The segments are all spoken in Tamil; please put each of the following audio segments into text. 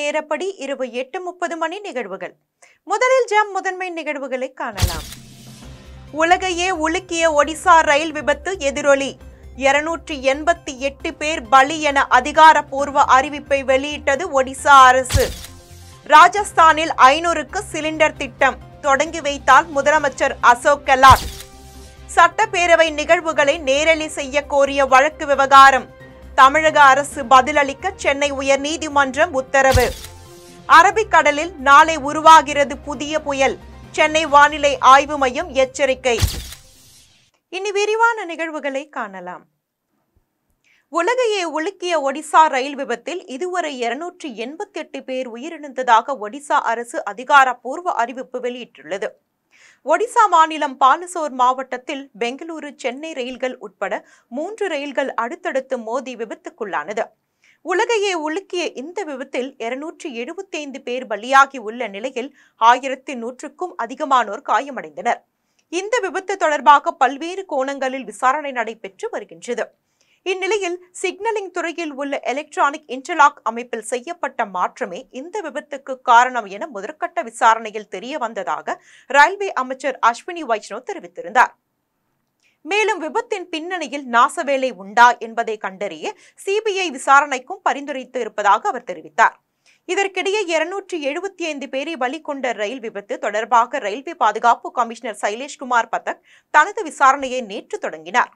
நேரப்படி இரவு எட்டு முப்பது மணி நிகழ்வுகள் முதலில் ஜம் முதன்மை நிகழ்வுகளை காணலாம் உலகையே உலுக்கிய ஒடிசா ரயில் விபத்து எதிரொலி இருநூற்றி எண்பத்தி எட்டு பேர் பலி என அதிகாரப்பூர்வ அறிவிப்பை வெளியிட்டது ஒடிசா அரசு ராஜஸ்தானில் ஐநூறுக்கு சிலிண்டர் திட்டம் தொடங்கி வைத்தால் முதலமைச்சர் அசோக் கெலாட் சட்டப்பேரவை நிகழ்வுகளை நேரலி செய்ய கோரிய வழக்கு விவகாரம் தமிழக அரசு பதிலளிக்க சென்னை உயர்நீதிமன்றம் உத்தரவு அரபிக்கடலில் நாளை உருவாகிறது புதிய புயல் சென்னை வானிலை ஆய்வு மையம் எச்சரிக்கை இனி விரிவான நிகழ்வுகளை காணலாம் உலகையே உலுக்கிய ஒடிசா ரயில் விபத்தில் இதுவரை இருநூற்றி எண்பத்தி எட்டு பேர் உயிரிழந்ததாக ஒடிசா அரசு அதிகாரப்பூர்வ அறிவிப்பு வெளியிட்டுள்ளது ஒடிசா மாநிலம் பாலசோர் மாவட்டத்தில் பெங்களூரு சென்னை ரயில்கள் உட்பட மூன்று ரயில்கள் அடுத்தடுத்து மோதி விபத்துக்குள்ளானது உலகையே உலுக்கிய இந்த விபத்தில் இருநூற்றி எழுபத்தி ஐந்து பேர் பலியாகி உள்ள நிலையில் ஆயிரத்தி நூற்றுக்கும் அதிகமானோர் காயமடைந்தனர் இந்த விபத்து தொடர்பாக பல்வேறு கோணங்களில் விசாரணை நடைபெற்று வருகின்றது இந்நிலையில் சிக்னலிங் துறையில் உள்ள எலக்ட்ரானிக் இன்டர்லாக் அமைப்பில் செய்யப்பட்ட மாற்றமே இந்த விபத்துக்கு காரணம் என முதற்கட்ட விசாரணையில் தெரிய வந்ததாக ரயில்வே அமைச்சர் அஸ்வினி வைஷ்ணவ் தெரிவித்திருந்தார் மேலும் விபத்தின் பின்னணியில் நாசவேலை உண்டா என்பதை கண்டறிய சிபிஐ விசாரணைக்கும் பரிந்துரைத்து இருப்பதாக அவர் தெரிவித்தார் இதற்கிடையே இருநூற்றி எழுபத்தி ஐந்து பேரை பலி கொண்ட ரயில் விபத்து தொடர்பாக ரயில்வே பாதுகாப்பு கமிஷனர் சைலேஷ்குமார் பதக் தனது விசாரணையை நேற்று தொடங்கினார்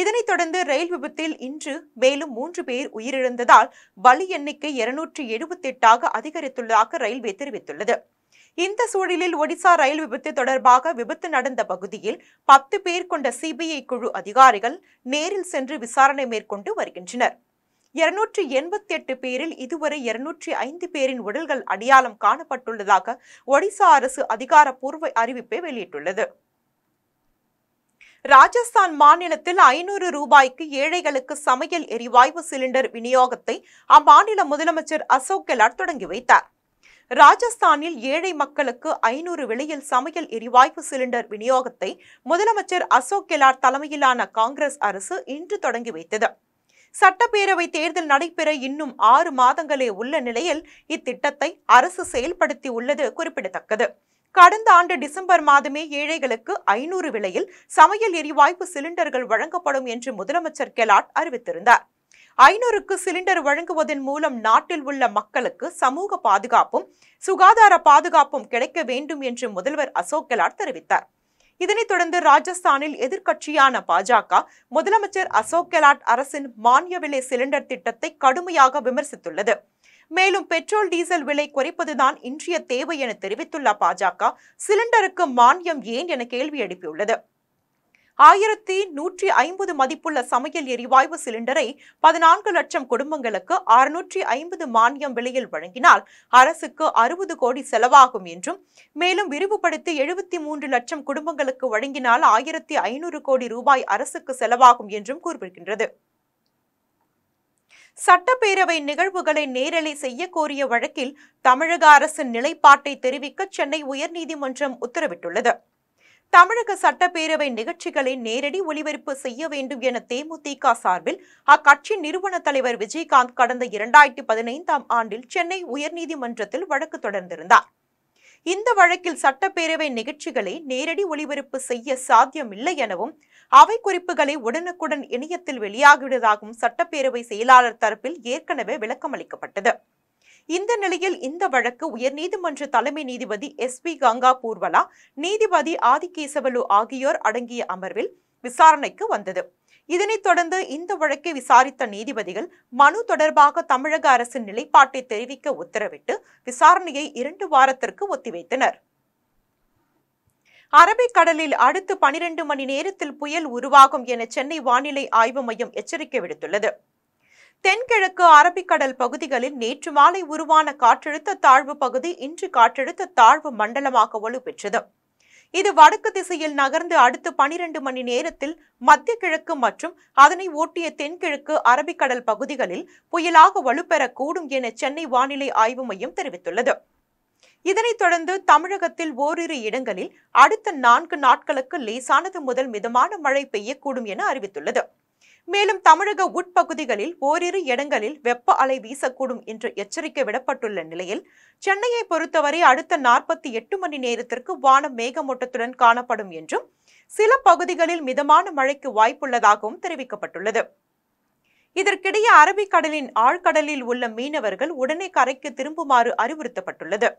இதனைத் தொடர்ந்து ரயில் விபத்தில் இன்று மேலும் மூன்று பேர் உயிரிழந்ததால் பலி எண்ணிக்கை இருநூற்றி எழுபத்தி எட்டாக அதிகரித்துள்ளதாக ரயில்வே தெரிவித்துள்ளது இந்த சூழலில் ஒடிசா ரயில் விபத்து தொடர்பாக விபத்து நடந்த பகுதியில் பத்து பேர் கொண்ட சிபிஐ குழு அதிகாரிகள் நேரில் சென்று விசாரணை மேற்கொண்டு வருகின்றனர் இருநூற்றி எண்பத்தி எட்டு பேரில் இதுவரை இருநூற்றி ஐந்து பேரின் உடல்கள் அடையாளம் காணப்பட்டுள்ளதாக ஒடிசா அரசு அதிகாரப்பூர்வ அறிவிப்பை வெளியிட்டுள்ளது ராஜஸ்தான் மாநிலத்தில் ஐநூறு ரூபாய்க்கு ஏழைகளுக்கு சமையல் எரிவாயு சிலிண்டர் விநியோகத்தை அம்மாநில முதலமைச்சர் அசோக் கெலாட் தொடங்கி வைத்தார் ராஜஸ்தானில் ஏழை மக்களுக்கு ஐநூறு விலையில் சமையல் எரிவாயு சிலிண்டர் விநியோகத்தை முதலமைச்சர் அசோக் கெலாட் தலைமையிலான காங்கிரஸ் அரசு இன்று தொடங்கி வைத்தது சட்டப்பேரவை தேர்தல் நடைபெற இன்னும் ஆறு மாதங்களே உள்ள நிலையில் இத்திட்டத்தை அரசு செயல்படுத்தி உள்ளது குறிப்பிடத்தக்கது கடந்த ஆண்டு டிசம்பர் மாதமே ஏழைகளுக்கு ஐநூறு விலையில் சமையல் எரிவாய்ப்பு சிலிண்டர்கள் வழங்கப்படும் என்று முதலமைச்சர் கெலாட் அறிவித்திருந்தார் ஐநூறுக்கு சிலிண்டர் வழங்குவதன் மூலம் நாட்டில் உள்ள மக்களுக்கு சமூக பாதுகாப்பும் சுகாதார பாதுகாப்பும் கிடைக்க வேண்டும் என்று முதல்வர் அசோக் கெலாட் தெரிவித்தார் இதனைத் தொடர்ந்து ராஜஸ்தானில் எதிர்க்கட்சியான பாஜக முதலமைச்சர் அசோக் கெலாட் அரசின் மானிய விலை சிலிண்டர் திட்டத்தை கடுமையாக விமர்சித்துள்ளது மேலும் பெட்ரோல் டீசல் விலை குறைப்பதுதான் இன்றைய தேவை என தெரிவித்துள்ள பாஜக சிலிண்டருக்கு மானியம் ஏன் என கேள்வி எழுப்பியுள்ளது ஆயிரத்தி நூற்றி ஐம்பது மதிப்புள்ள சமையல் எரிவாயு சிலிண்டரை பதினான்கு லட்சம் குடும்பங்களுக்கு அறுநூற்றி ஐம்பது மானியம் விலையில் வழங்கினால் அரசுக்கு அறுபது கோடி செலவாகும் என்றும் மேலும் விரிவுபடுத்தி எழுபத்தி மூன்று லட்சம் குடும்பங்களுக்கு வழங்கினால் ஆயிரத்தி ஐநூறு கோடி ரூபாய் அரசுக்கு செலவாகும் என்றும் கூறியிருக்கின்றது சட்டப்பேரவை நிகழ்வுகளை நேரலை செய்ய கோரிய வழக்கில் தமிழக அரசின் நிலைப்பாட்டை தெரிவிக்க சென்னை உயர்நீதிமன்றம் உத்தரவிட்டுள்ளது தமிழக சட்டப்பேரவை நிகழ்ச்சிகளை நேரடி ஒளிபரப்பு செய்ய வேண்டும் என தேமுதிக சார்பில் அக்கட்சி நிறுவன தலைவர் விஜயகாந்த் கடந்த இரண்டாயிரத்தி பதினைந்தாம் ஆண்டில் சென்னை உயர்நீதிமன்றத்தில் வழக்கு தொடர்ந்திருந்தார் இந்த வழக்கில் சட்டப்பேரவை நிகழ்ச்சிகளை நேரடி ஒளிபரப்பு செய்ய சாத்தியமில்லை எனவும் அவை குறிப்புகளை உடனுக்குடன் இணையத்தில் வெளியாகிவிடுவதாகவும் சட்டப்பேரவை செயலாளர் தரப்பில் ஏற்கனவே விளக்கம் அளிக்கப்பட்டது இந்த நிலையில் இந்த வழக்கு உயர்நீதிமன்ற தலைமை நீதிபதி எஸ் பி கங்கா பூர்வலா நீதிபதி ஆதிகேசவலு ஆகியோர் அடங்கிய அமர்வில் விசாரணைக்கு வந்தது இதனைத் தொடர்ந்து இந்த வழக்கை விசாரித்த நீதிபதிகள் மனு தொடர்பாக தமிழக அரசின் நிலைப்பாட்டை தெரிவிக்க உத்தரவிட்டு விசாரணையை இரண்டு வாரத்திற்கு ஒத்திவைத்தனர் அரபிக்கடலில் அடுத்து பனிரெண்டு மணி நேரத்தில் புயல் உருவாகும் என சென்னை வானிலை ஆய்வு மையம் எச்சரிக்கை விடுத்துள்ளது தென்கிழக்கு அரபிக்கடல் பகுதிகளில் நேற்று மாலை உருவான காற்றழுத்த தாழ்வு பகுதி இன்று காற்றழுத்த தாழ்வு மண்டலமாக வலுப்பெற்றது இது வடக்கு திசையில் நகர்ந்து அடுத்த பனிரெண்டு மணி நேரத்தில் மத்திய கிழக்கு மற்றும் அதனை ஒட்டிய தென்கிழக்கு அரபிக்கடல் பகுதிகளில் புயலாக வலுப்பெறக்கூடும் என சென்னை வானிலை ஆய்வு மையம் தெரிவித்துள்ளது இதனைத் தொடர்ந்து தமிழகத்தில் ஓரிரு இடங்களில் அடுத்த நான்கு நாட்களுக்கு லேசானது முதல் மிதமான மழை பெய்யக்கூடும் என அறிவித்துள்ளது மேலும் தமிழக உட்பகுதிகளில் ஓரிரு இடங்களில் வெப்ப அலை வீசக்கூடும் என்று எச்சரிக்கை விடப்பட்டுள்ள நிலையில் சென்னையை பொறுத்தவரை அடுத்த நாற்பத்தி எட்டு மணி நேரத்திற்கு வானம் மேகமூட்டத்துடன் காணப்படும் என்றும் சில பகுதிகளில் மிதமான மழைக்கு வாய்ப்புள்ளதாகவும் தெரிவிக்கப்பட்டுள்ளது இதற்கிடையே அரபிக்கடலின் ஆழ்கடலில் உள்ள மீனவர்கள் உடனே கரைக்கு திரும்புமாறு அறிவுறுத்தப்பட்டுள்ளது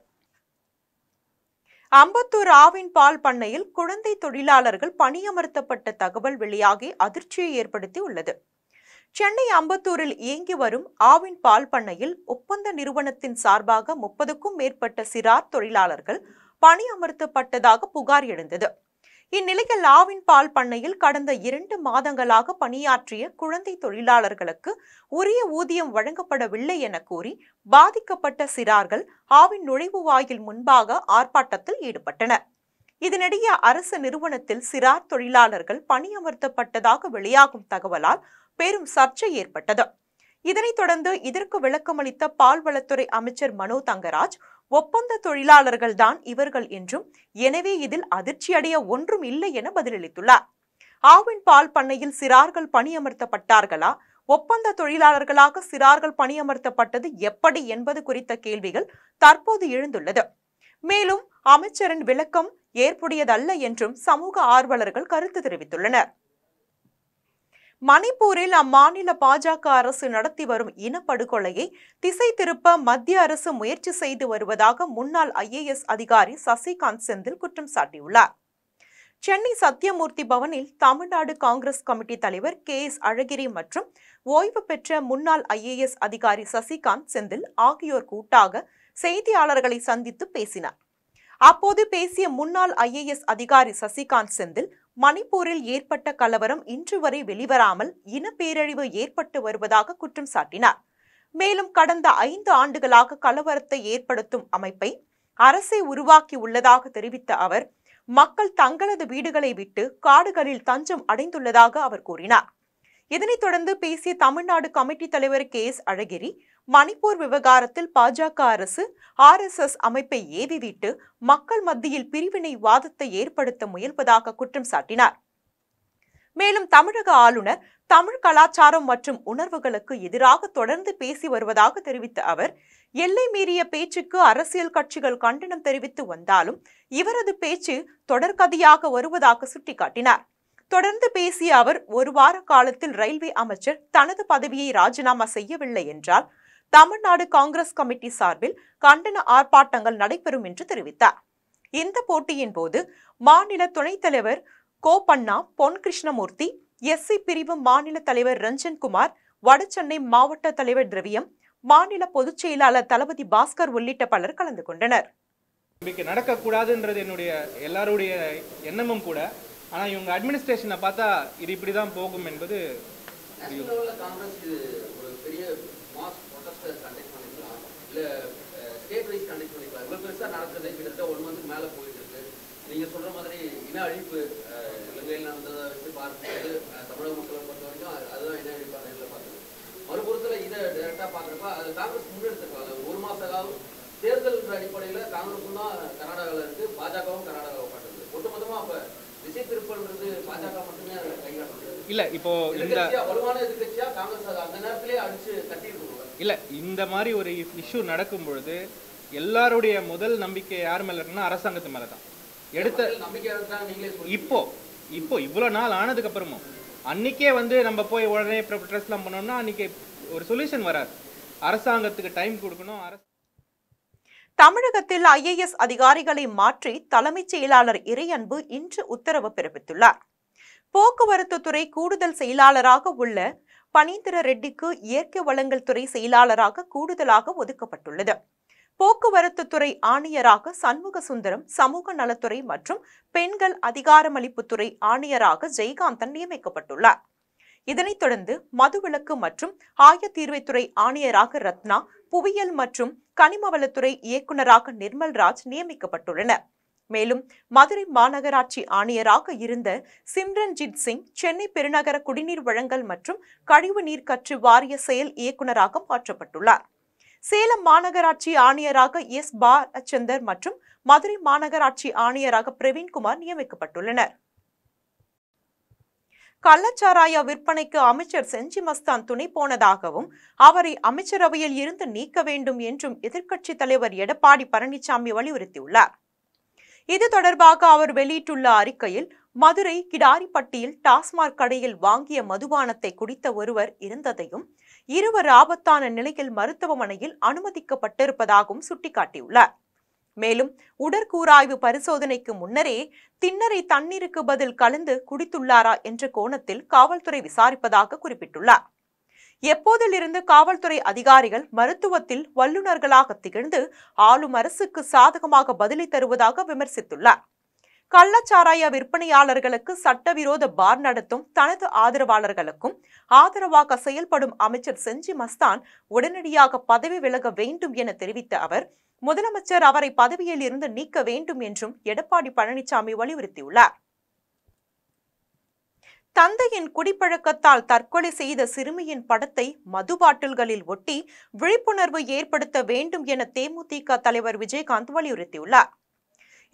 அம்பத்தூர் ஆவின் பால் பண்ணையில் குழந்தை தொழிலாளர்கள் பணியமர்த்தப்பட்ட தகவல் வெளியாகி அதிர்ச்சியை ஏற்படுத்தி உள்ளது சென்னை அம்பத்தூரில் இயங்கி வரும் ஆவின் பால் பண்ணையில் ஒப்பந்த நிறுவனத்தின் சார்பாக முப்பதுக்கும் மேற்பட்ட சிறார் தொழிலாளர்கள் பணியமர்த்தப்பட்டதாக புகார் எழுந்தது இந்நிலையில் ஆவின் பால் பண்ணையில் கடந்த இரண்டு மாதங்களாக பணியாற்றிய குழந்தை தொழிலாளர்களுக்கு உரிய ஊதியம் வழங்கப்படவில்லை என கூறி பாதிக்கப்பட்ட சிறார்கள் ஆவின் நுழைவு வாயில் முன்பாக ஆர்ப்பாட்டத்தில் ஈடுபட்டனர் இதனிடையே அரசு நிறுவனத்தில் சிறார் தொழிலாளர்கள் பணியமர்த்தப்பட்டதாக வெளியாகும் தகவலால் பெரும் சர்ச்சை ஏற்பட்டது இதனைத் தொடர்ந்து இதற்கு விளக்கமளித்த பால்வளத்துறை அமைச்சர் மனோ தங்கராஜ் ஒப்பந்த தொழிலாளர்கள் தான் இவர்கள் என்றும் எனவே இதில் அதிர்ச்சியடைய ஒன்றும் இல்லை என பதிலளித்துள்ளார் ஆவின் பால் பண்ணையில் சிறார்கள் பணியமர்த்தப்பட்டார்களா ஒப்பந்த தொழிலாளர்களாக சிறார்கள் பணியமர்த்தப்பட்டது எப்படி என்பது குறித்த கேள்விகள் தற்போது எழுந்துள்ளது மேலும் அமைச்சரின் விளக்கம் ஏற்புடையதல்ல என்றும் சமூக ஆர்வலர்கள் கருத்து தெரிவித்துள்ளனர் மணிப்பூரில் அம்மாநில பாஜக அரசு நடத்தி வரும் இனப்படுகொலையை திசை திருப்ப மத்திய அரசு முயற்சி செய்து வருவதாக முன்னாள் ஐஏஎஸ் அதிகாரி சசிகாந்த் செந்தில் குற்றம் சாட்டியுள்ளார் சென்னை சத்தியமூர்த்தி பவனில் தமிழ்நாடு காங்கிரஸ் கமிட்டி தலைவர் கே எஸ் அழகிரி மற்றும் ஓய்வு பெற்ற முன்னாள் ஐஏஎஸ் அதிகாரி சசிகாந்த் செந்தில் ஆகியோர் கூட்டாக செய்தியாளர்களை சந்தித்து பேசினார் அப்போது பேசிய முன்னாள் ஐஏஎஸ் அதிகாரி சசிகாந்த் செந்தில் மணிப்பூரில் ஏற்பட்ட கலவரம் இன்று வரை வெளிவராமல் இன பேரழிவு ஏற்பட்டு வருவதாக குற்றம் சாட்டினார் மேலும் கடந்த ஐந்து ஆண்டுகளாக கலவரத்தை ஏற்படுத்தும் அமைப்பை அரசை உருவாக்கி உள்ளதாக தெரிவித்த அவர் மக்கள் தங்களது வீடுகளை விட்டு காடுகளில் தஞ்சம் அடைந்துள்ளதாக அவர் கூறினார் இதனைத் தொடர்ந்து பேசிய தமிழ்நாடு கமிட்டி தலைவர் கே எஸ் அழகிரி மணிப்பூர் விவகாரத்தில் பாஜக அரசு ஆர் எஸ் எஸ் அமைப்பை ஏவிவிட்டு மக்கள் மத்தியில் பிரிவினை வாதத்தை ஏற்படுத்த முயல்வதாக குற்றம் சாட்டினார் மேலும் தமிழக ஆளுநர் தமிழ் கலாச்சாரம் மற்றும் உணர்வுகளுக்கு எதிராக தொடர்ந்து பேசி வருவதாக தெரிவித்த அவர் எல்லை மீறிய பேச்சுக்கு அரசியல் கட்சிகள் கண்டனம் தெரிவித்து வந்தாலும் இவரது பேச்சு தொடர்கதியாக வருவதாக சுட்டிக்காட்டினார் தொடர்ந்து பேசிய அவர் ஒரு வார காலத்தில் ரயில்வே அமைச்சர் தனது பதவியை ராஜினாமா செய்யவில்லை என்றால் தமிழ்நாடு காங்கிரஸ் கமிட்டி சார்பில் கண்டன ஆர்ப்பாட்டங்கள் நடைபெறும் என்று தெரிவித்தார் இந்த போட்டியின் போது மாநில துணைத் தலைவர் கோபண்ணா பொன் கிருஷ்ணமூர்த்தி எஸ்சி பிரிவு மாநில தலைவர் ரஞ்சன்குமார் வடசென்னை மாவட்ட தலைவர் திரவியம் மாநில பொதுச் செயலாளர் தளபதி பாஸ்கர் உள்ளிட்ட பலர் கலந்து கொண்டனர் இன்னைக்கு நடக்கக்கூடாதுன்றது என்னுடைய எல்லாருடைய எண்ணமும் கூட ஆனால் இவங்க அட்மினிஸ்ட்ரேஷனை பார்த்தா இது இப்படி தான் போகும் என்பது இல்லை ஸ்டேட் கிட்டத்தட்ட ஒன் மந்த்துக்கு மேலே போயிட்டு இருக்கு நீங்கள் சொல்கிற மாதிரி இன அழிப்பு இலங்கையில் நடந்ததை வச்சு பார்க்கும்போது பொறுத்த வரைக்கும் இன அழிப்பாக பார்க்குறது இதை டைரெக்டாக பார்க்குறப்ப அது காங்கிரஸ் முன்னெடுத்துக்கலாம் ஒரு மாத காலம் தேர்தல் காங்கிரஸும் தான் கர்நாடகாவில் இருக்குது பாஜகவும் கர்நாடகாவை காட்டுது ஒட்டுமொத்தமாக அப்போ திசை திருப்பல்ன்றது பாஜக மட்டுமே கைகாட்டுறது இல்லை இப்போ இந்த வலுவான எதிர்கட்சியாக காங்கிரஸ் அந்த நேரத்திலே அடிச்சு கட்டியிருக்கும் இல்லை இந்த மாதிரி ஒரு இஷ்யூ நடக்கும் பொழுது எல்லாருடைய முதல் நம்பிக்கை யார் மேல இருக்குன்னா அரசாங்கத்து மேலே தான் எடுத்த இப்போ இப்போ இவ்வளோ நாள் ஆனதுக்கு அப்புறமும் அன்னைக்கே வந்து நம்ம போய் உடனே ப்ரெஸ்லாம் பண்ணோம்னா அன்னைக்கு ஒரு சொல்யூஷன் வராது அரசாங்கத்துக்கு டைம் கொடுக்கணும் அரசு தமிழகத்தில் ஐஏஎஸ் அதிகாரிகளை மாற்றி தலைமைச் செயலாளர் இறையன்பு இன்று உத்தரவு பிறப்பித்துள்ளார் போக்குவரத்து துறை கூடுதல் செயலாளராக உள்ள பனீந்திர ரெட்டிக்கு இயற்கை வளங்கள் துறை செயலாளராக கூடுதலாக ஒதுக்கப்பட்டுள்ளது போக்குவரத்து துறை ஆணையராக சண்முக சுந்தரம் சமூக நலத்துறை மற்றும் பெண்கள் அதிகாரமளிப்புத்துறை ஆணையராக ஜெயகாந்தன் நியமிக்கப்பட்டுள்ளார் இதனைத் தொடர்ந்து மதுவிலக்கு மற்றும் ஆயத்தீர்வைத்துறை ஆணையராக ரத்னா புவியியல் மற்றும் கனிமவளத்துறை இயக்குநராக நிர்மல்ராஜ் நியமிக்கப்பட்டுள்ளனர் மேலும் மதுரை மாநகராட்சி ஆணையராக இருந்த சிம்ரன்ஜித் சிங் சென்னை பெருநகர குடிநீர் வழங்கல் மற்றும் கழிவு நீர் கற்று வாரிய செயல் இயக்குநராக மாற்றப்பட்டுள்ளார் சேலம் மாநகராட்சி ஆணையராக எஸ் பாலச்சந்தர் மற்றும் மதுரை மாநகராட்சி ஆணையராக பிரவீன்குமார் நியமிக்கப்பட்டுள்ளனர் கள்ளச்சாராய விற்பனைக்கு அமைச்சர் செஞ்சி மஸ்தான் துணை போனதாகவும் அவரை அமைச்சரவையில் இருந்து நீக்க வேண்டும் என்றும் எதிர்க்கட்சித் தலைவர் எடப்பாடி பழனிசாமி வலியுறுத்தியுள்ளார் இது தொடர்பாக அவர் வெளியிட்டுள்ள அறிக்கையில் மதுரை கிடாரிப்பட்டியில் டாஸ்மாக் கடையில் வாங்கிய மதுபானத்தை குடித்த ஒருவர் இருந்ததையும் இருவர் ஆபத்தான நிலையில் மருத்துவமனையில் அனுமதிக்கப்பட்டிருப்பதாகவும் சுட்டிக்காட்டியுள்ளார் மேலும் உடற்கூராய்வு பரிசோதனைக்கு முன்னரே திண்ணரை தண்ணீருக்கு பதில் கலந்து குடித்துள்ளாரா என்ற கோணத்தில் காவல்துறை விசாரிப்பதாக குறிப்பிட்டுள்ளார் எப்போதிலிருந்து காவல்துறை அதிகாரிகள் மருத்துவத்தில் வல்லுநர்களாக திகழ்ந்து ஆளும் அரசுக்கு சாதகமாக பதிலை தருவதாக விமர்சித்துள்ளார் கள்ளச்சாராய விற்பனையாளர்களுக்கு சட்டவிரோத பார் நடத்தும் தனது ஆதரவாளர்களுக்கும் ஆதரவாக செயல்படும் அமைச்சர் செஞ்சி மஸ்தான் உடனடியாக பதவி விலக வேண்டும் என தெரிவித்த அவர் முதலமைச்சர் அவரை பதவியில் இருந்து நீக்க வேண்டும் என்றும் எடப்பாடி பழனிசாமி வலியுறுத்தியுள்ளார் தந்தையின் குடிப்பழக்கத்தால் தற்கொலை செய்த சிறுமியின் படத்தை மது பாட்டில்களில் ஒட்டி விழிப்புணர்வு ஏற்படுத்த வேண்டும் என தேமுதிக தலைவர் விஜயகாந்த் வலியுறுத்தியுள்ளார்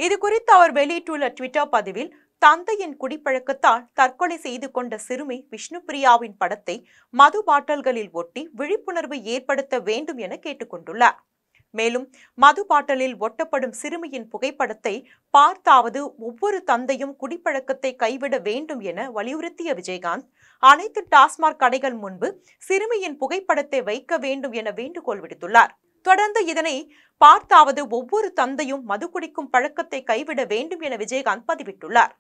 இதுகுறித்து அவர் வெளியிட்டுள்ள ட்விட்டர் பதிவில் தந்தையின் குடிப்பழக்கத்தால் தற்கொலை செய்து கொண்ட சிறுமி விஷ்ணுபிரியாவின் படத்தை மது பாட்டல்களில் ஒட்டி விழிப்புணர்வு ஏற்படுத்த வேண்டும் என கேட்டுக்கொண்டுள்ளார் மேலும் மது பாட்டலில் ஒட்டப்படும் சிறுமியின் புகைப்படத்தை பார்த்தாவது ஒவ்வொரு தந்தையும் குடிப்பழக்கத்தை கைவிட வேண்டும் என வலியுறுத்திய விஜயகாந்த் அனைத்து டாஸ்மாக் கடைகள் முன்பு சிறுமியின் புகைப்படத்தை வைக்க வேண்டும் என வேண்டுகோள் விடுத்துள்ளார் தொடர்ந்து இதனை பார்த்தாவது ஒவ்வொரு தந்தையும் மது குடிக்கும் பழக்கத்தை கைவிட வேண்டும் என விஜயகாந்த் பதிவிட்டுள்ளார்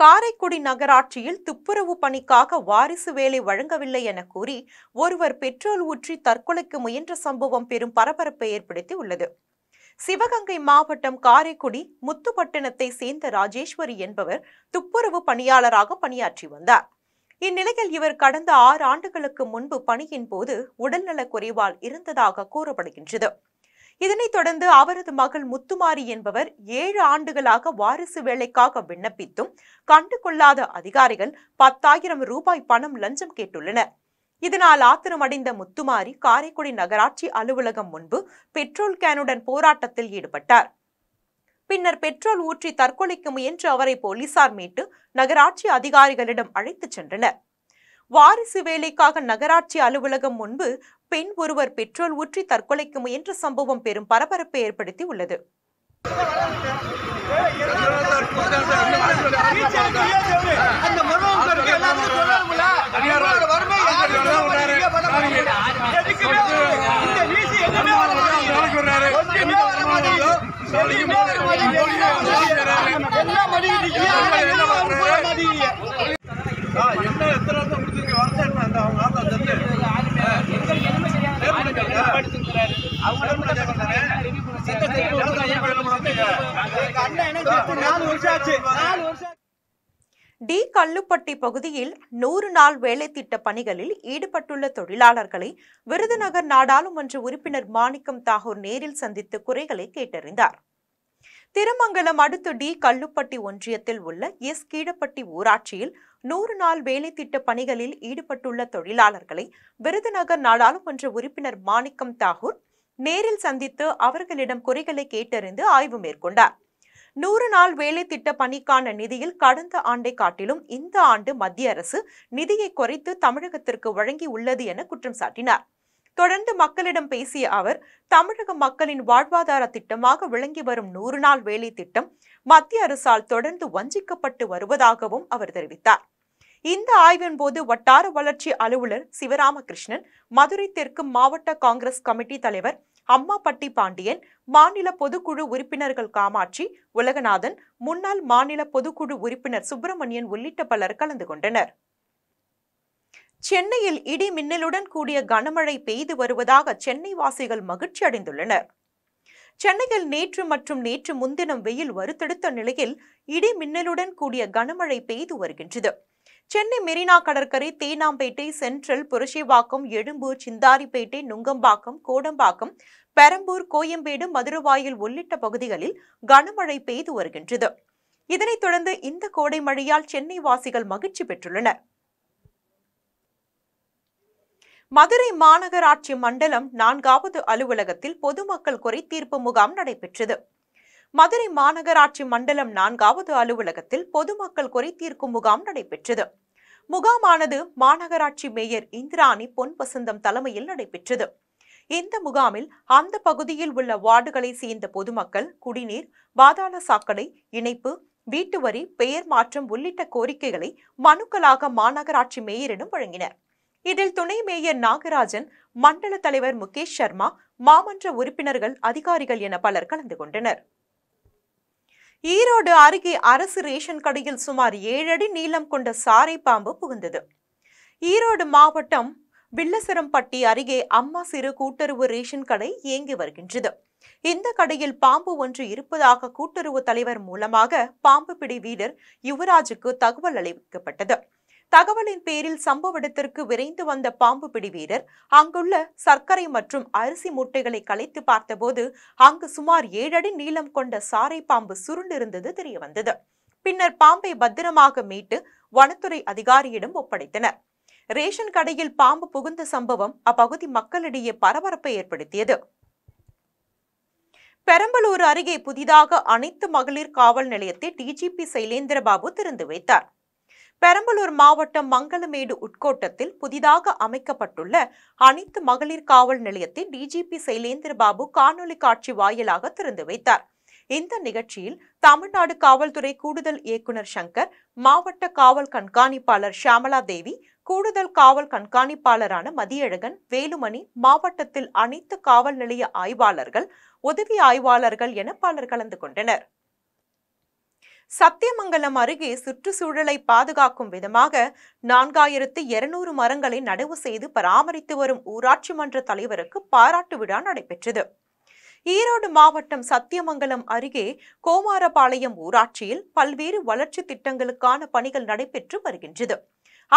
காரைக்குடி நகராட்சியில் துப்புரவு பணிக்காக வாரிசு வேலை வழங்கவில்லை என கூறி ஒருவர் பெட்ரோல் ஊற்றி தற்கொலைக்கு முயன்ற சம்பவம் பெரும் பரபரப்பை ஏற்படுத்தி உள்ளது சிவகங்கை மாவட்டம் காரைக்குடி முத்துப்பட்டினத்தை சேர்ந்த ராஜேஸ்வரி என்பவர் துப்புரவு பணியாளராக பணியாற்றி வந்தார் இந்நிலையில் இவர் கடந்த ஆறு ஆண்டுகளுக்கு முன்பு பணியின் போது உடல்நலக் குறைவால் இருந்ததாக கூறப்படுகின்றது இதனைத் தொடர்ந்து அவரது மகள் முத்துமாரி என்பவர் ஏழு ஆண்டுகளாக வாரிசு வேலைக்காக விண்ணப்பித்தும் கண்டுகொள்ளாத அதிகாரிகள் பத்தாயிரம் ரூபாய் பணம் லஞ்சம் கேட்டுள்ளனர் இதனால் ஆத்திரமடைந்த முத்துமாரி காரைக்குடி நகராட்சி அலுவலகம் முன்பு பெட்ரோல் கேனுடன் போராட்டத்தில் ஈடுபட்டார் பின்னர் பெட்ரோல் ஊற்றி தற்கொலைக்கு முயன்று அவரை போலீசார் மீட்டு நகராட்சி அதிகாரிகளிடம் அழைத்துச் சென்றனர் வாரிசு வேலைக்காக நகராட்சி அலுவலகம் முன்பு பெண் ஒருவர் பெட்ரோல் ஊற்றி தற்கொலைக்கு முயன்ற சம்பவம் பெரும் பரபரப்பை ஏற்படுத்தி உள்ளது என்ன டி கல்லுப்பட்டி பகுதியில் நூறு நாள் வேலை திட்ட பணிகளில் ஈடுபட்டுள்ள தொழிலாளர்களை விருதுநகர் நாடாளுமன்ற உறுப்பினர் மாணிக்கம் தாகூர் நேரில் சந்தித்து குறைகளை கேட்டறிந்தார் திருமங்கலம் அடுத்த டி கல்லுப்பட்டி ஒன்றியத்தில் உள்ள எஸ் கீழப்பட்டி ஊராட்சியில் நூறு நாள் வேலை திட்ட பணிகளில் ஈடுபட்டுள்ள தொழிலாளர்களை விருதுநகர் நாடாளுமன்ற உறுப்பினர் மாணிக்கம் தாகூர் நேரில் சந்தித்து அவர்களிடம் குறைகளை கேட்டறிந்து ஆய்வு மேற்கொண்டார் நூறு நாள் வேலை திட்ட பணிக்கான நிதியில் கடந்த ஆண்டை காட்டிலும் இந்த ஆண்டு மத்திய அரசு நிதியை குறைத்து தமிழகத்திற்கு வழங்கி உள்ளது என குற்றம் சாட்டினார் தொடர்ந்து மக்களிடம் பேசிய அவர் தமிழக மக்களின் வாழ்வாதார திட்டமாக விளங்கி வரும் நூறு நாள் வேலை திட்டம் மத்திய அரசால் தொடர்ந்து வஞ்சிக்கப்பட்டு வருவதாகவும் அவர் தெரிவித்தார் இந்த ஆய்வின் போது வட்டார வளர்ச்சி அலுவலர் சிவராமகிருஷ்ணன் மதுரை தெற்கு மாவட்ட காங்கிரஸ் கமிட்டி தலைவர் அம்மாப்பட்டி பாண்டியன் மாநில பொதுக்குழு உறுப்பினர்கள் காமாட்சி உலகநாதன் முன்னாள் மாநில பொதுக்குழு உறுப்பினர் சுப்பிரமணியன் உள்ளிட்ட பலர் கலந்து கொண்டனர் சென்னையில் இடி மின்னலுடன் கூடிய கனமழை பெய்து வருவதாக சென்னை வாசிகள் மகிழ்ச்சி அடைந்துள்ளனர் சென்னையில் நேற்று மற்றும் நேற்று முன்தினம் வெயில் வருத்தெடுத்த நிலையில் இடி மின்னலுடன் கூடிய கனமழை பெய்து வருகின்றது சென்னை மெரினா கடற்கரை தேனாம்பேட்டை சென்ட்ரல் புரட்சிவாக்கம் எழும்பூர் சிந்தாரிப்பேட்டை நுங்கம்பாக்கம் கோடம்பாக்கம் பெரம்பூர் கோயம்பேடு மதுரவாயில் உள்ளிட்ட பகுதிகளில் கனமழை பெய்து வருகின்றது இதனைத் தொடர்ந்து இந்த கோடை மழையால் சென்னை வாசிகள் மகிழ்ச்சி பெற்றுள்ளனர் மதுரை மாநகராட்சி மண்டலம் நான்காவது அலுவலகத்தில் பொதுமக்கள் குறை தீர்ப்பு முகாம் நடைபெற்றது மதுரை மாநகராட்சி மண்டலம் நான்காவது அலுவலகத்தில் பொதுமக்கள் குறை தீர்க்கும் முகாம் நடைபெற்றது முகாமானது மாநகராட்சி மேயர் இந்திராணி பொன் வசந்தம் தலைமையில் நடைபெற்றது இந்த முகாமில் அந்த பகுதியில் உள்ள வார்டுகளை சேர்ந்த பொதுமக்கள் குடிநீர் பாதாள சாக்கடை இணைப்பு வீட்டு வரி பெயர் மாற்றம் உள்ளிட்ட கோரிக்கைகளை மனுக்களாக மாநகராட்சி மேயரிடம் வழங்கினர் இதில் துணை மேயர் நாகராஜன் மண்டல தலைவர் முகேஷ் சர்மா மாமன்ற உறுப்பினர்கள் அதிகாரிகள் என பலர் கலந்து கொண்டனர் ஈரோடு அருகே அரசு ரேஷன் கடையில் சுமார் ஏழு அடி நீளம் கொண்ட சாரை பாம்பு புகுந்தது ஈரோடு மாவட்டம் வில்லசரம்பட்டி அருகே அம்மா சிறு கூட்டுறவு ரேஷன் கடை இயங்கி வருகின்றது இந்த கடையில் பாம்பு ஒன்று இருப்பதாக கூட்டுறவு தலைவர் மூலமாக பாம்பு பிடி வீரர் யுவராஜுக்கு தகவல் அளிக்கப்பட்டது தகவலின் பேரில் சம்பவ இடத்திற்கு விரைந்து வந்த பாம்பு பிடி வீரர் அங்குள்ள சர்க்கரை மற்றும் அரிசி மூட்டைகளை கலைத்து பார்த்தபோது அங்கு சுமார் ஏழடி நீளம் கொண்ட சாரை பாம்பு சுருண்டிருந்தது தெரியவந்தது பின்னர் பாம்பை பத்திரமாக மீட்டு வனத்துறை அதிகாரியிடம் ஒப்படைத்தனர் ரேஷன் கடையில் பாம்பு புகுந்த சம்பவம் அப்பகுதி மக்களிடையே பரபரப்பை ஏற்படுத்தியது பெரம்பலூர் அருகே புதிதாக அனைத்து மகளிர் காவல் நிலையத்தை டிஜிபி சைலேந்திரபாபு திறந்து வைத்தார் பெரம்பலூர் மாவட்டம் மங்களமேடு உட்கோட்டத்தில் புதிதாக அமைக்கப்பட்டுள்ள அனைத்து மகளிர் காவல் நிலையத்தை டிஜிபி சைலேந்திர பாபு காணொலி காட்சி வாயிலாக திறந்து வைத்தார் இந்த நிகழ்ச்சியில் தமிழ்நாடு காவல்துறை கூடுதல் இயக்குநர் சங்கர் மாவட்ட காவல் கண்காணிப்பாளர் ஷியாமலா தேவி கூடுதல் காவல் கண்காணிப்பாளரான மதியழகன் வேலுமணி மாவட்டத்தில் அனைத்து காவல் நிலைய ஆய்வாளர்கள் உதவி ஆய்வாளர்கள் என பலர் கலந்து கொண்டனர் சத்தியமங்கலம் அருகே சுற்றுச்சூழலை பாதுகாக்கும் விதமாக நான்காயிரத்து இருநூறு மரங்களை நடவு செய்து பராமரித்து வரும் ஊராட்சி மன்ற தலைவருக்கு பாராட்டு விழா நடைபெற்றது ஈரோடு மாவட்டம் சத்தியமங்கலம் அருகே கோமாரபாளையம் ஊராட்சியில் பல்வேறு வளர்ச்சி திட்டங்களுக்கான பணிகள் நடைபெற்று வருகின்றது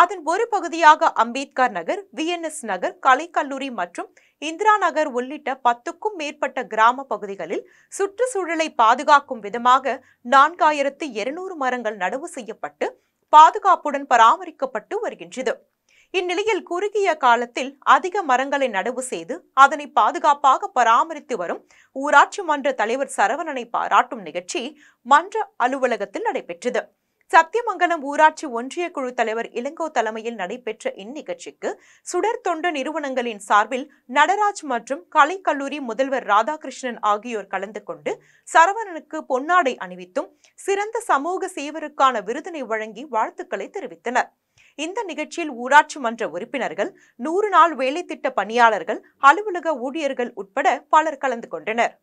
அதன் ஒரு பகுதியாக அம்பேத்கர் நகர் விஎன்எஸ் நகர் கலைக்கல்லூரி மற்றும் இந்திரா நகர் உள்ளிட்ட பத்துக்கும் மேற்பட்ட கிராம பகுதிகளில் சுற்றுச்சூழலை பாதுகாக்கும் விதமாக நான்காயிரத்து இருநூறு மரங்கள் நடவு செய்யப்பட்டு பாதுகாப்புடன் பராமரிக்கப்பட்டு வருகின்றது இந்நிலையில் குறுகிய காலத்தில் அதிக மரங்களை நடவு செய்து அதனை பாதுகாப்பாக பராமரித்து வரும் ஊராட்சி மன்ற தலைவர் சரவணனை பாராட்டும் நிகழ்ச்சி மன்ற அலுவலகத்தில் நடைபெற்றது சத்தியமங்கலம் ஊராட்சி ஒன்றிய குழு தலைவர் இளங்கோ தலைமையில் நடைபெற்ற இந்நிகழ்ச்சிக்கு சுடர் தொண்டு நிறுவனங்களின் சார்பில் நடராஜ் மற்றும் கலைக்கல்லூரி முதல்வர் ராதாகிருஷ்ணன் ஆகியோர் கலந்து கொண்டு சரவணனுக்கு பொன்னாடை அணிவித்தும் சிறந்த சமூக சேவருக்கான விருதினை வழங்கி வாழ்த்துக்களை தெரிவித்தனர் இந்த நிகழ்ச்சியில் ஊராட்சி மன்ற உறுப்பினர்கள் நூறு நாள் வேலை திட்ட பணியாளர்கள் அலுவலக ஊழியர்கள் உட்பட பலர் கலந்து கொண்டனர்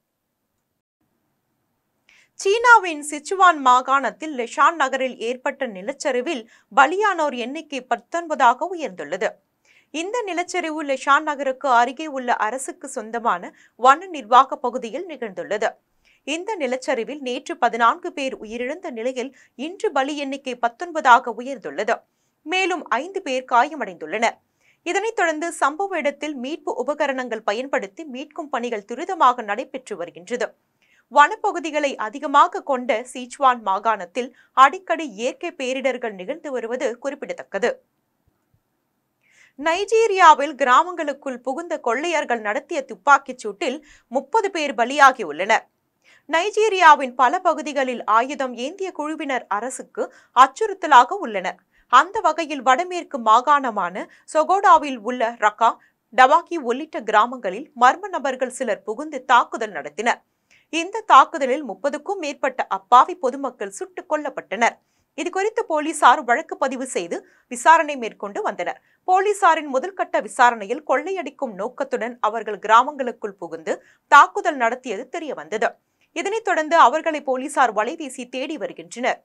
சீனாவின் சிச்சுவான் மாகாணத்தில் லெஷான் நகரில் ஏற்பட்ட நிலச்சரிவில் பலியானோர் எண்ணிக்கை பத்தொன்பதாக உயர்ந்துள்ளது இந்த நிலச்சரிவு லெஷான் நகருக்கு அருகே உள்ள அரசுக்கு சொந்தமான வன நிர்வாக பகுதியில் நிகழ்ந்துள்ளது இந்த நிலச்சரிவில் நேற்று பதினான்கு பேர் உயிரிழந்த நிலையில் இன்று பலி எண்ணிக்கை பத்தொன்பதாக உயர்ந்துள்ளது மேலும் ஐந்து பேர் காயமடைந்துள்ளனர் இதனைத் தொடர்ந்து சம்பவ இடத்தில் மீட்பு உபகரணங்கள் பயன்படுத்தி மீட்கும் பணிகள் துரிதமாக நடைபெற்று வருகின்றது வனப்பகுதிகளை அதிகமாக கொண்ட சீச்வான் மாகாணத்தில் அடிக்கடி இயற்கை பேரிடர்கள் நிகழ்ந்து வருவது குறிப்பிடத்தக்கது நைஜீரியாவில் கிராமங்களுக்குள் புகுந்த கொள்ளையர்கள் நடத்திய துப்பாக்கிச் சூட்டில் முப்பது பேர் பலியாகியுள்ளனர் நைஜீரியாவின் பல பகுதிகளில் ஆயுதம் ஏந்திய குழுவினர் அரசுக்கு அச்சுறுத்தலாக உள்ளனர் அந்த வகையில் வடமேற்கு மாகாணமான சொகோடாவில் உள்ள ரக்கா டவாக்கி உள்ளிட்ட கிராமங்களில் மர்ம நபர்கள் சிலர் புகுந்து தாக்குதல் நடத்தினர் இந்த தாக்குதலில் முப்பதுக்கும் மேற்பட்ட அப்பாவி பொதுமக்கள் சுட்டுக் கொல்லப்பட்டனர் இதுகுறித்து போலீசார் வழக்கு பதிவு செய்து விசாரணை மேற்கொண்டு வந்தனர் போலீசாரின் முதல்கட்ட விசாரணையில் கொள்ளையடிக்கும் நோக்கத்துடன் அவர்கள் கிராமங்களுக்குள் புகுந்து தாக்குதல் நடத்தியது தெரியவந்தது இதனைத் தொடர்ந்து அவர்களை போலீசார் வலைவீசி தேடி வருகின்றனர்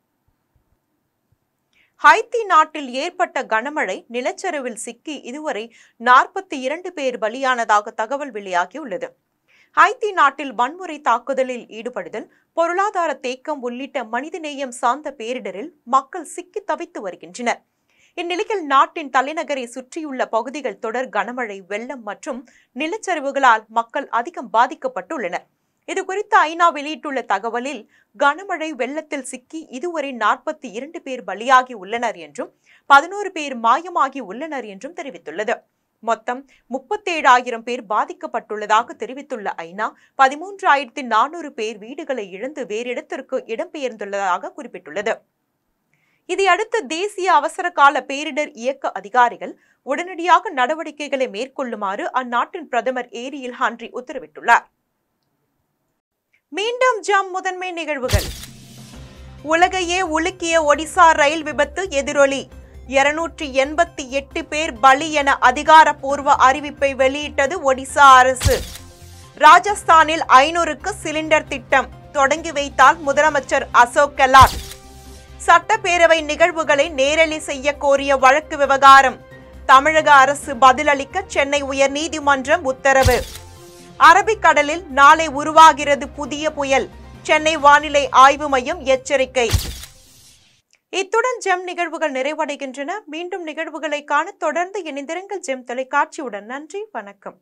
ஹைத்தி நாட்டில் ஏற்பட்ட கனமழை நிலச்சரிவில் சிக்கி இதுவரை நாற்பத்தி இரண்டு பேர் பலியானதாக தகவல் வெளியாகியுள்ளது ஹைத்தி நாட்டில் வன்முறை தாக்குதலில் ஈடுபடுதல் பொருளாதார தேக்கம் உள்ளிட்ட மனிதநேயம் சார்ந்த பேரிடரில் மக்கள் சிக்கி தவித்து வருகின்றனர் இந்நிலையில் நாட்டின் தலைநகரை சுற்றியுள்ள பகுதிகள் தொடர் கனமழை வெள்ளம் மற்றும் நிலச்சரிவுகளால் மக்கள் அதிகம் பாதிக்கப்பட்டுள்ளனர் இதுகுறித்து ஐநா வெளியிட்டுள்ள தகவலில் கனமழை வெள்ளத்தில் சிக்கி இதுவரை நாற்பத்தி இரண்டு பேர் பலியாகி உள்ளனர் என்றும் பதினோரு பேர் மாயமாகி உள்ளனர் என்றும் தெரிவித்துள்ளது மொத்தம் முப்பத்தேழாயிரம் பேர் பாதிக்கப்பட்டுள்ளதாக தெரிவித்துள்ள ஐநா பதிமூன்றாயிரத்தி நானூறு பேர் வீடுகளை இழந்து வேறிடத்திற்கு இடம்பெயர்ந்துள்ளதாக குறிப்பிட்டுள்ளது இதையடுத்து தேசிய அவசர கால பேரிடர் இயக்க அதிகாரிகள் உடனடியாக நடவடிக்கைகளை மேற்கொள்ளுமாறு அந்நாட்டின் பிரதமர் ஏரியில் ஹான்றி உத்தரவிட்டுள்ளார் மீண்டும் ஜாம் முதன்மை நிகழ்வுகள் உலகையே உலுக்கிய ஒடிசா ரயில் விபத்து எதிரொலி இருநூற்றி எண்பத்தி எட்டு பேர் பலி என அதிகாரப்பூர்வ அறிவிப்பை வெளியிட்டது ஒடிசா அரசு ராஜஸ்தானில் ஐநூறுக்கு சிலிண்டர் திட்டம் தொடங்கி வைத்தால் முதலமைச்சர் அசோக் கெலாட் சட்டப்பேரவை நிகழ்வுகளை நேரலி செய்ய கோரிய வழக்கு விவகாரம் தமிழக அரசு பதிலளிக்க சென்னை உயர்நீதிமன்றம் உத்தரவு அரபிக்கடலில் நாளை உருவாகிறது புதிய புயல் சென்னை வானிலை ஆய்வு மையம் எச்சரிக்கை இத்துடன் ஜெம் நிகழ்வுகள் நிறைவடைகின்றன மீண்டும் நிகழ்வுகளை காண தொடர்ந்து இணைந்திருங்கள் ஜெம் தொலைக்காட்சியுடன் நன்றி வணக்கம்